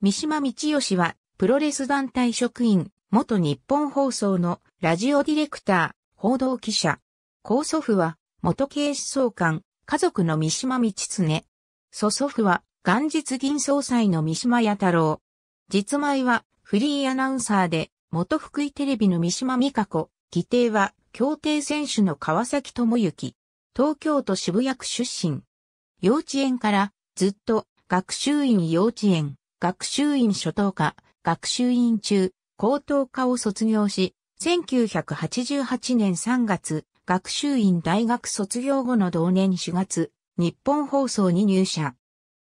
三島道義は、プロレス団体職員、元日本放送のラジオディレクター、報道記者。高祖父は、元警視総監、家族の三島道常。祖祖父は、元日銀総裁の三島弥太郎。実前は、フリーアナウンサーで、元福井テレビの三島美香子。規定は、協定選手の川崎智之。東京都渋谷区出身。幼稚園から、ずっと、学習院幼稚園。学習院初等科、学習院中、高等科を卒業し、1988年3月、学習院大学卒業後の同年4月、日本放送に入社。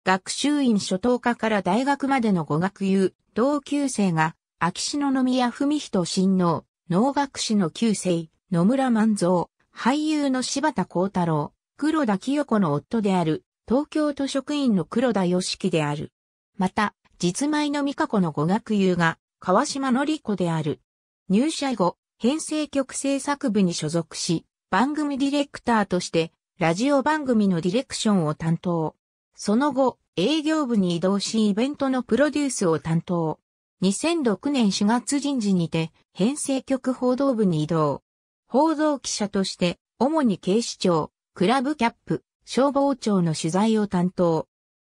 学習院初等科から大学までの語学友、同級生が、秋篠宮文人親王、農学士の旧姓、野村万蔵、俳優の柴田幸太郎、黒田清子の夫である、東京都職員の黒田義樹である。また、実前の美香子の語学友が、川島のり子である。入社後、編成局制作部に所属し、番組ディレクターとして、ラジオ番組のディレクションを担当。その後、営業部に移動しイベントのプロデュースを担当。2006年4月人事にて、編成局報道部に移動。報道記者として、主に警視庁、クラブキャップ、消防庁の取材を担当。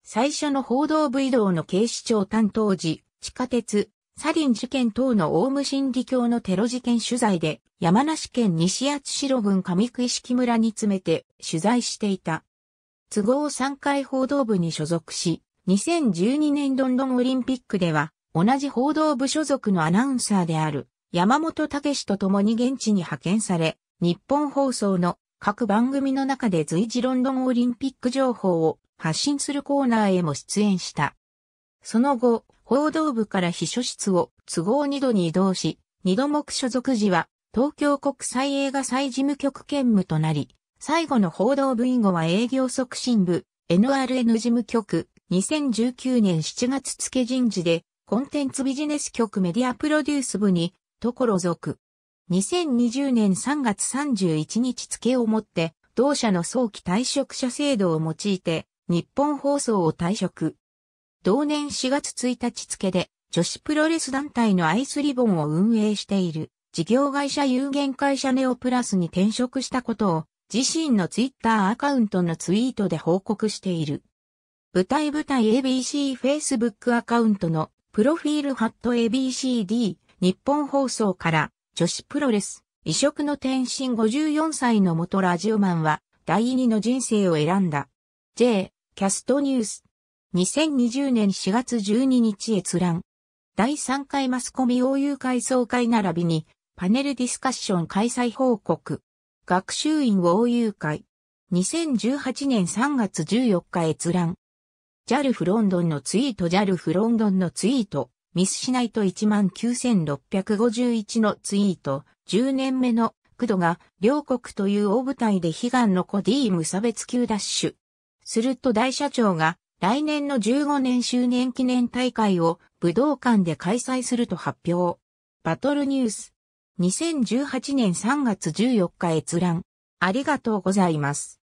最初の報道部移動の警視庁担当時、地下鉄、サリン事件等のオウム真理教のテロ事件取材で、山梨県西厚代郡上久石村に詰めて取材していた。都合3回報道部に所属し、2012年ロンドンオリンピックでは、同じ報道部所属のアナウンサーである山本武と共に現地に派遣され、日本放送の各番組の中で随時ロンドンオリンピック情報を発信するコーナーへも出演した。その後、報道部から秘書室を都合二度に移動し、二度目所属時は東京国際映画祭事務局兼務となり、最後の報道部以後は営業促進部、NRN 事務局、2019年7月付人事で、コンテンツビジネス局メディアプロデュース部に、ところ属。2020年3月31日付をもって、同社の早期退職者制度を用いて、日本放送を退職。同年4月1日付で、女子プロレス団体のアイスリボンを運営している、事業会社有限会社ネオプラスに転職したことを、自身のツイッターアカウントのツイートで報告している。舞台舞台 ABC Facebook アカウントのプロフィールハット ABCD 日本放送から女子プロレス異色の転身54歳の元ラジオマンは第二の人生を選んだ。J キャストニュース。2020年4月12日閲覧。第3回マスコミ応有会総会並びにパネルディスカッション開催報告。学習院応有会。2018年3月14日閲覧。JAL フロンドンのツイート JAL フロンドンのツイート。ミスしないと19651のツイート。10年目のクドが両国という大舞台で悲願のコディー無差別級ダッシュ。すると大社長が来年の15年周年記念大会を武道館で開催すると発表。バトルニュース。2018年3月14日閲覧。ありがとうございます。